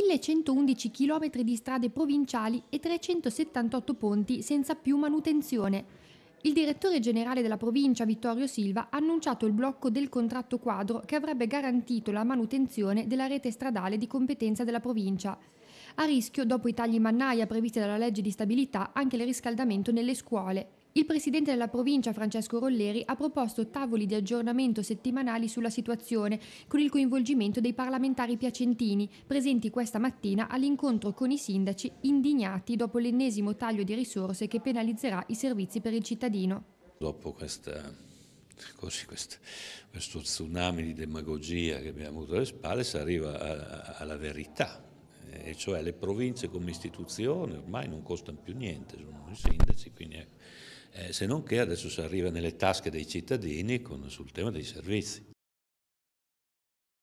1111 km di strade provinciali e 378 ponti senza più manutenzione. Il direttore generale della provincia, Vittorio Silva, ha annunciato il blocco del contratto quadro che avrebbe garantito la manutenzione della rete stradale di competenza della provincia. A rischio, dopo i tagli mannaia previsti dalla legge di stabilità, anche il riscaldamento nelle scuole. Il presidente della provincia Francesco Rolleri ha proposto tavoli di aggiornamento settimanali sulla situazione con il coinvolgimento dei parlamentari piacentini presenti questa mattina all'incontro con i sindaci indignati dopo l'ennesimo taglio di risorse che penalizzerà i servizi per il cittadino. Dopo questa, questo, questo tsunami di demagogia che abbiamo avuto alle spalle si arriva alla verità, e eh, cioè le province come istituzione ormai non costano più niente, sono i sindaci, quindi è eh, se non che adesso si arriva nelle tasche dei cittadini con, sul tema dei servizi.